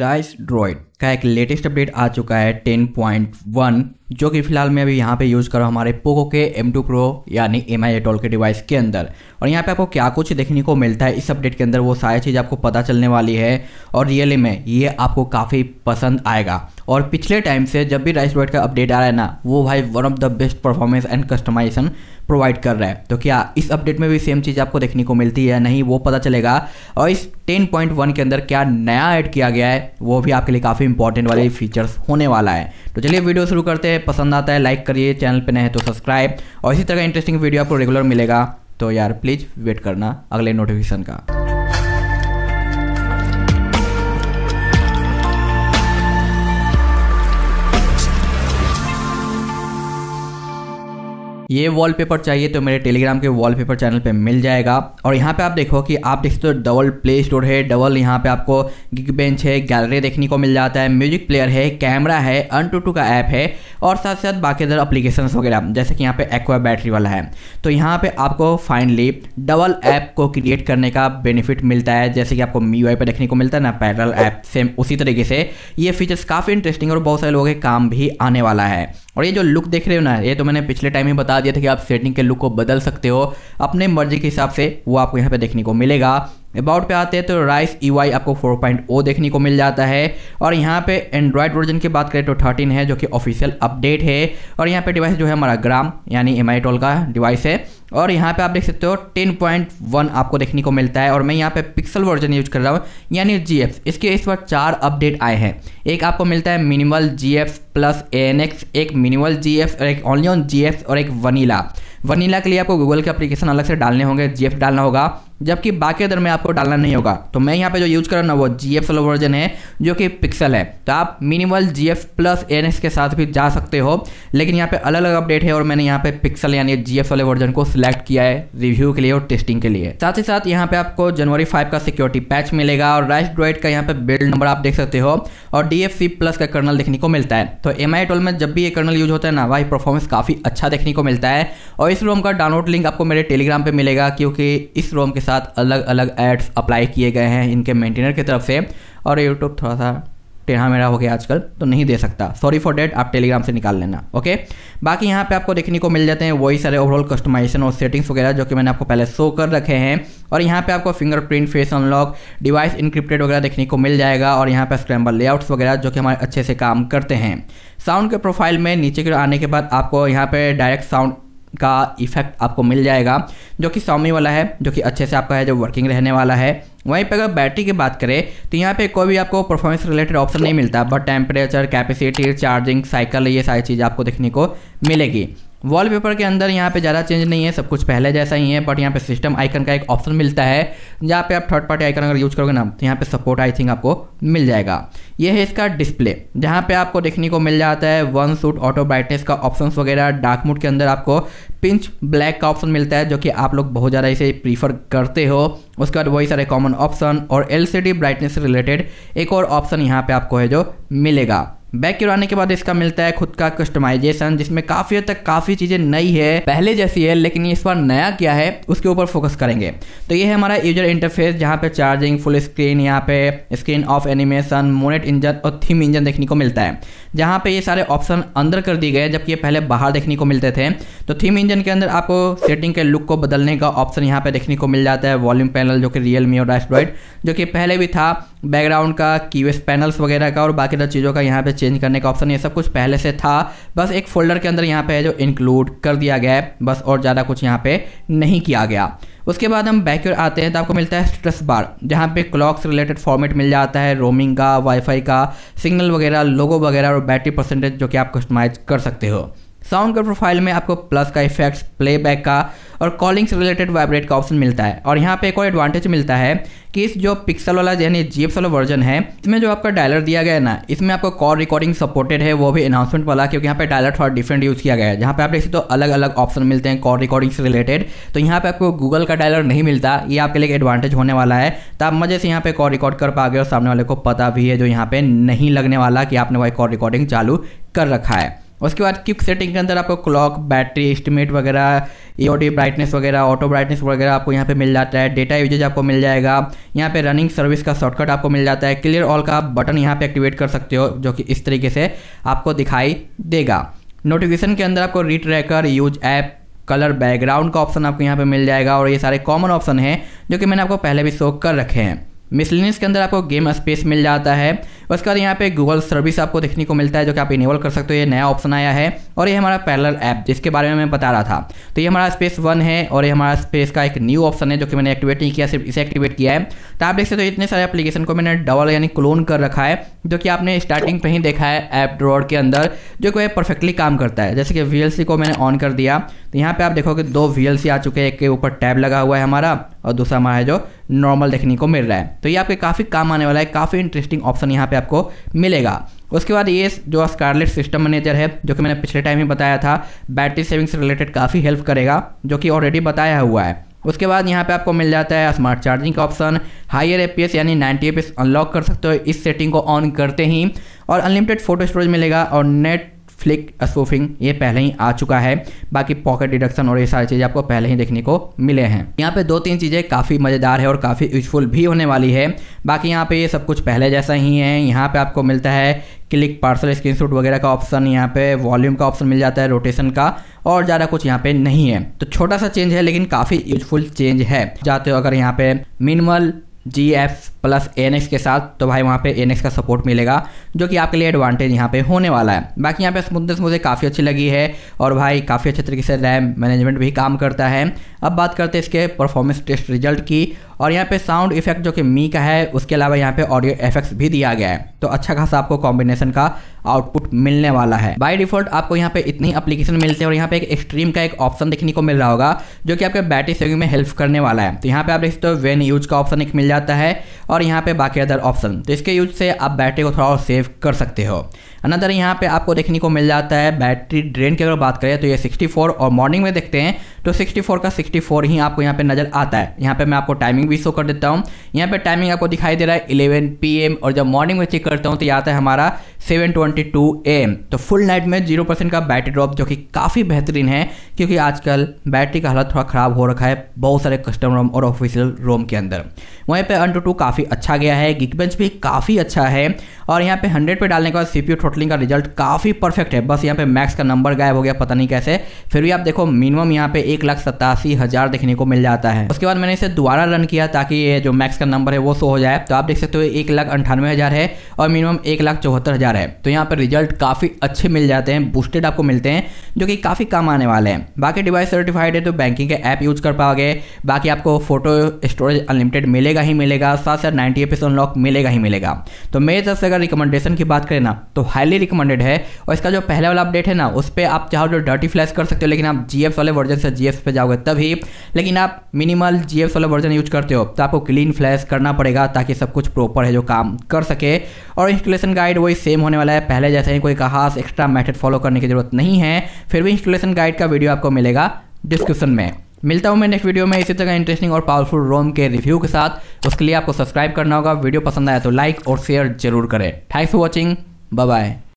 rice droid का एक latest update आ चुका है 10.1 जो कि फिलहाल मैं अभी यहाँ पे यूज़ कर रहा हूँ हमारे पोको के M2 Pro यानी एम आई के डिवाइस के अंदर और यहाँ पे आपको क्या कुछ देखने को मिलता है इस अपडेट के अंदर वो सारी चीज़ आपको पता चलने वाली है और रियली में ये आपको काफ़ी पसंद आएगा और पिछले टाइम से जब भी राइस का अपडेट आ रहा है ना वो भाई one of the best performance and customization provide कर रहा है तो क्या इस अपडेट में भी सेम चीज़ आपको देखने को मिलती है नहीं वो पता चलेगा और इस 10.1 के अंदर क्या नया ऐड किया गया है वो भी आपके लिए काफ़ी इंपॉर्टेंट वाले फीचर्स होने वाला है तो चलिए वीडियो शुरू करते हैं पसंद आता है लाइक करिए चैनल पर नए तो सब्सक्राइब और इसी तरह का इंटरेस्टिंग वीडियो आपको रेगुलर मिलेगा तो यार प्लीज़ वेट करना अगले नोटिफिकेशन का ये वॉलपेपर चाहिए तो मेरे टेलीग्राम के वॉलपेपर चैनल पे मिल जाएगा और यहाँ पे आप देखो कि आप देख सकते हो डबल प्ले स्टोर है डबल यहाँ पे आपको गिग बेंच है गैलरी देखने को मिल जाता है म्यूजिक प्लेयर है कैमरा है अन टू टू का ऐप है और साथ साथ बाकी अदर अप्लीकेशन वगैरह जैसे कि यहाँ पे एक्वा बैटरी वाला है तो यहाँ पे आपको फाइनली डबल ऐप को क्रिएट करने का बेनिफिट मिलता है जैसे कि आपको मी वाई पर देखने को मिलता है ना पैरल ऐप सेम उसी तरीके से ये फीचर्स काफ़ी इंटरेस्टिंग और बहुत सारे लोगों के काम भी आने वाला है और ये जो लुक देख रहे हो ना ये तो मैंने पिछले टाइम ही बता दिया था कि आप सेटिंग के लुक को बदल सकते हो अपने मर्जी के हिसाब से वो आपको यहाँ पे देखने को मिलेगा अबाउट पे आते हैं तो राइस ई वाई आपको 4.0 देखने को मिल जाता है और यहाँ पे एंड्रॉयड वर्जन की बात करें तो 13 है जो कि ऑफिशियल अपडेट है और यहाँ पे डिवाइस जो है हमारा ग्राम यानी एम टोल का डिवाइस है और यहाँ पे आप देख सकते हो 10.1 आपको देखने को मिलता है और मैं यहाँ पे पिक्सल वर्जन यूज कर रहा हूँ यानी जी इसके इस बार चार अपडेट आए हैं एक आपको मिलता है मिनिमल जी प्लस ए एक मिनिमल जी और एक ऑनली ऑन जी और एक वनीला वनीला के लिए आपको गूगल के एप्लीकेशन अलग से डालने होंगे जी डालना होगा जबकि बाकी अदर में आपको डालना नहीं होगा तो मैं यहाँ पे जो यूज कर रहा हूँ वो जी एफ वर्जन है जो कि पिक्सल है तो आप minimal G F plus N के साथ भी जा सकते हो लेकिन यहाँ पे अलग अलग अपडेट है और मैंने यहाँ पे पिक्सल यानी जी एफ वाले वर्जन को सिलेक्ट किया है रिव्यू के लिए और टेस्टिंग के लिए साथ ही साथ यहाँ पे आपको जनवरी फाइव का सिक्योरिटी पैच मिलेगा और राइस ड्रॉइड का यहाँ पे बिल्ड नंबर आप देख सकते हो और डी एफ सी प्लस का कर्नल देखने को मिलता है तो एम आई में जब भी ये कर्नल यूज होता है ना वही परफॉर्मेंस काफ़ी अच्छा देखने को मिलता है और इस रोम का डाउनलोड लिंक आपको मेरे टेलीग्राम पर मिलेगा क्योंकि इस रोम के साथ साथ अलग अलग एड्स अप्लाई किए गए हैं इनके मेंटेनर की तरफ से और यूट्यूब थोड़ा सा टेढ़ा मेढ़ा हो गया आजकल तो नहीं दे सकता सॉरी फॉर डेट आप टेलीग्राम से निकाल लेना ओके बाकी यहाँ पे आपको देखने को मिल जाते हैं वही सारे ओवरऑल कस्टमाइजेशन और सेटिंग्स वगैरह जो कि मैंने आपको पहले शो कर रखे हैं और यहाँ पे आपको fingerprint face unlock device encrypted वगैरह देखने को मिल जाएगा और यहाँ पर स्क्रैम्बल लेआउट्स वगैरह जो कि हमारे अच्छे से काम करते हैं साउंड के प्रोफाइल में नीचे के आने के बाद आपको यहाँ पर डायरेक्ट साउंड का इफेक्ट आपको मिल जाएगा जो कि सौमी वाला है जो कि अच्छे से आपका है जो वर्किंग रहने वाला है वहीं पर अगर बैटरी की बात करें तो यहाँ पे कोई भी आपको परफॉर्मेंस रिलेटेड ऑप्शन नहीं मिलता but temperature capacity charging cycle ये सारी चीज़ आपको देखने को मिलेगी वॉलपेपर के अंदर यहाँ पे ज़्यादा चेंज नहीं है सब कुछ पहले जैसा ही है बट यहाँ पे सिस्टम आइकन का एक ऑप्शन मिलता है जहाँ पे आप थर्ड पार्टी आइकन अगर यूज़ करोगे ना तो यहाँ पे सपोर्ट आई थिंक आपको मिल जाएगा ये है इसका डिस्प्ले जहाँ पे आपको देखने को मिल जाता है वन सूट ऑटो ब्राइटनेस का ऑप्शन वगैरह डार्क मोड के अंदर आपको पिंच ब्लैक का ऑप्शन मिलता है जो कि आप लोग बहुत ज़्यादा इसे प्रीफर करते हो उसके बाद वही सारे कॉमन ऑप्शन और एल ब्राइटनेस से रिलेटेड एक और ऑप्शन यहाँ पे आपको है जो मिलेगा बैक करवाने के बाद इसका मिलता है खुद का कस्टमाइजेशन जिसमें काफ़ी हद तक काफ़ी चीज़ें नई है पहले जैसी है लेकिन इस बार नया क्या है उसके ऊपर फोकस करेंगे तो ये है हमारा यूजर इंटरफेस जहाँ पे चार्जिंग फुल स्क्रीन यहाँ पे screen off animation Monet engine और थीम इंजन देखने को मिलता है जहाँ पे ये सारे ऑप्शन अंदर कर दिए गए जबकि ये पहले बाहर देखने को मिलते थे तो थीम इंजन के अंदर आपको सेटिंग के लुक को बदलने का ऑप्शन यहाँ पे देखने को मिल जाता है वॉल्यूम पैनल जो कि रियल मी और एस्ट्रॉइड जो कि पहले भी था बैकग्राउंड का कीवेस पैनल्स वगैरह का और बाकी चीज़ों का यहाँ पे चेंज करने का ऑप्शन ये सब कुछ पहले से था बस एक फोल्डर के अंदर यहाँ पे है जो इंक्लूड कर दिया गया है बस और ज़्यादा कुछ यहाँ पे नहीं किया गया उसके बाद हम बैक ओर आते हैं तो आपको मिलता है स्टेटस बार जहाँ पे क्लॉक से रिलेटेड फॉर्मेट मिल जाता है रोमिंग का वाईफाई का सिग्नल वगैरह लोगो वगैरह और बैटरी परसेंटेज जो कि आप कस्टमाइज कर सकते हो साउंड का प्रोफाइल में आपको प्लस का इफेक्ट्स प्लेबैक का और कॉलिंग से रिलेटेड वाइब्रेट का ऑप्शन मिलता है और यहाँ पे एक और एडवांटेज मिलता है कि इस जो पिक्सल वाला यानी जी वाला वर्जन है इसमें जो आपका डायलर दिया गया है ना इसमें आपको कॉल रिकॉर्डिंग सपोर्टेड है वो भी अनाउंसमेंट वाला क्योंकि यहाँ पे डायलर थोड़ा डिफरेंट यूज़ किया गया है जहाँ पे आप देख सकते हो तो अलग अलग ऑप्शन मिलते हैं कॉल रिकॉर्डिंग से रिलेटेड तो यहाँ पे आपको गूगल का डायलर नहीं मिलता ये आपके लिए एडवांटेज होने वाला है तो आप मजे से यहाँ पे कॉल रिकॉर्ड कर पाओगे और सामने वाले को पता भी है जो यहाँ पे नहीं लगने वाला कि आपने वही कॉल रिकॉर्डिंग चालू कर रखा है उसके बाद क्विक सेटिंग के अंदर आपको क्लॉक बैटरी एस्टिमेट वगैरह ई ब्राइटनेस वगैरह ऑटो ब्राइटनेस वगैरह आपको यहाँ पे मिल जाता है डेटा यूजेज आपको मिल जाएगा यहाँ पे रनिंग सर्विस का शॉर्टकट आपको मिल जाता है क्लियर ऑल का बटन यहाँ पे एक्टिवेट कर सकते हो जो कि इस तरीके से आपको दिखाई देगा नोटिफिकेशन के अंदर आपको रिट्रैकर यूज ऐप कलर बैकग्राउंड का ऑप्शन आपको यहाँ पे मिल जाएगा और ये सारे कॉमन ऑप्शन हैं जो कि मैंने आपको पहले भी शो कर रखे हैं मिसलिनियस के अंदर आपको गेम स्पेस मिल जाता है उसके बाद यहाँ पे गूगल सर्विस आपको देखने को मिलता है जो कि आप इनेबल कर सकते हो ये नया ऑप्शन आया है और ये हमारा पैरल ऐप जिसके बारे में मैं बता रहा था तो ये हमारा स्पेस वन है और ये हमारा स्पेस का एक न्यू ऑप्शन है जो कि मैंने एक्टिवेट नहीं किया सिर्फ इसे एक्टिवेट किया है तो आप देख सकते हो इतने सारे एप्लीकेशन को मैंने डबल यानी क्लोन कर रखा है जो कि आपने स्टार्टिंग पे ही देखा है ऐप ड्रॉड के अंदर जो कि परफेक्टली काम करता है जैसे कि वी को मैंने ऑन कर दिया तो यहाँ पर आप देखोगे दो वी आ चुके हैं एक के ऊपर टैब लगा हुआ है हमारा और दूसरा हमारा है जो नॉर्मल देखने को मिल रहा है तो ये आपके काफ़ी काम आने वाला है काफ़ी इंटरेस्टिंग ऑप्शन यहाँ पे आपको मिलेगा उसके बाद ये जो स्कारलेट सिस्टम मैनेजर है जो कि मैंने पिछले टाइम ही बताया था बैटरी सेविंग से रिलेटेड काफ़ी हेल्प करेगा जो कि ऑलरेडी बताया हुआ है उसके बाद यहाँ पे आपको मिल जाता है स्मार्ट चार्जिंग का ऑप्शन हायर ए यानी नाइन्टी ए अनलॉक कर सकते हो इस सेटिंग को ऑन करते ही और अनलिमिटेड फोटो स्टोरेज मिलेगा और नेट फ्लिक स्पूफिंग ये पहले ही आ चुका है बाकी पॉकेट डिडक्शन और ये सारी चीज़ें आपको पहले ही देखने को मिले हैं यहाँ पे दो तीन चीज़ें काफ़ी मज़ेदार है और काफ़ी यूजफुल भी होने वाली है बाकी यहाँ पे ये सब कुछ पहले जैसा ही है यहाँ पे आपको मिलता है क्लिक पार्सल स्क्रीन शूट वगैरह का ऑप्शन यहाँ पे वॉल्यूम का ऑप्शन मिल जाता है रोटेशन का और ज़्यादा कुछ यहाँ पे नहीं है तो छोटा सा चेंज है लेकिन काफ़ी यूजफुल चेंज है जाते हो अगर यहाँ पे minimal G F plus N X के साथ तो भाई वहाँ पे एन एक्स का सपोर्ट मिलेगा जो कि आपके लिए एडवांटेज यहाँ पे होने वाला है बाकी यहाँ पे स्मूथनेस मुझे काफ़ी अच्छी लगी है और भाई काफ़ी अच्छे तरीके से रैम मैनेजमेंट भी काम करता है अब बात करते हैं इसके परफॉर्मेंस टेस्ट रिजल्ट की और यहाँ पे साउंड इफेक्ट जो कि मी का है उसके अलावा यहाँ पे ऑडियो इफेक्ट्स भी दिया गया है तो अच्छा खासा आपको कॉम्बिनेशन का आउटपुट मिलने वाला है बाय डिफॉल्ट आपको यहाँ पे इतनी एप्लीकेशन मिलते हैं और यहाँ पे एक एक्सट्रीम का एक ऑप्शन देखने को मिल रहा होगा जो कि आपके बैटरी सेविंग में हेल्प करने वाला है तो यहाँ पे आप देख सकते हो वेन यूज का ऑप्शन एक मिल जाता है और यहाँ पे बाकी अदर ऑप्शन तो इसके यूज से आप बैटरी को थोड़ा और सेव कर सकते हो अनदर यहाँ पे आपको देखने को मिल जाता है बैटरी ड्रेन की अगर बात करें तो ये 64 और मॉर्निंग में देखते हैं तो 64 का 64 ही आपको यहाँ पे नज़र आता है यहाँ पे मैं आपको टाइमिंग भी शो कर देता हूँ यहाँ पे टाइमिंग आपको दिखाई दे रहा है 11 पीएम और जब मॉर्निंग में चेक करता हूँ तो ये आता है हमारा 722 एम तो फुल नाइट में जीरो परसेंट का बैटरी ड्रॉप जो कि काफ़ी बेहतरीन है क्योंकि आजकल बैटरी का हालत थोड़ा ख़राब हो रखा है बहुत सारे कस्टम रोम और ऑफिशियल रोम के अंदर वहीं पे अंटू टू काफ़ी अच्छा गया है गिक बेंच भी काफ़ी अच्छा है और यहाँ पे हंड्रेड पे डालने के बाद सीपीयू टोटलिंग का रिजल्ट काफ़ी परफेक्ट है बस यहाँ पे मैक्स का नंबर गायब हो गया पता नहीं कैसे फिर भी आप देखो मिनिमम यहाँ पे एक लाख सतासी हज़ार देखने को मिल जाता है उसके बाद मैंने इसे दोबारा रन किया ताकि ये जो मैक्स का नंबर है वो शो हो जाए तो आप देख सकते हो एक लाख अंठानवे हज़ार है और मिनिमम एक लाख चौहत्तर हज़ार है तो यहाँ पर रिजल्ट काफ़ी अच्छे मिल जाते हैं बूस्टेड आपको मिलते हैं जो कि काफ़ी काम आने वाले हैं बाकी डिवाइस सर्टिफाइड है तो बैंकिंग के ऐप यूज़ कर पाओगे बाकी आपको फोटो स्टोरेज अनलिमिटेड मिलेगा मिलेगा ही मिलेगा साथ साथ नाइन्टी एपिस अनलॉक मिलेगा ही मिलेगा तो मेरी तरफ से अगर रिकमेंडेशन की बात करें ना तो हाईली रिकमेंडेड है और इसका जो पहला वाला अपडेट है ना उस पर आप चाहो जो डर्टी फ्लैश कर सकते हो लेकिन आप जी वाले वर्जन से जी पे जाओगे तभी लेकिन आप मिनिमल जी वाला वर्जन यूज करते हो तो आपको क्लीन फ्लैश करना पड़ेगा ताकि सब कुछ प्रॉपर है जो काम कर सके और इंस्टॉलेशन गाइड वही सेम होने वाला है पहले जैसे ही कोई खास एक्स्ट्रा मैथड फॉलो करने की जरूरत नहीं है फिर भी इंस्टॉलेशन गाइड का वीडियो आपको मिलेगा डिस्क्रिप्शन में मिलता हूँ मैं नेक्स्ट वीडियो में इसी तरह इंटरेस्टिंग और पावरफुल रोम के रिव्यू के साथ उसके लिए आपको सब्सक्राइब करना होगा वीडियो पसंद आया तो लाइक और शेयर जरूर करें thanks for watching bye bye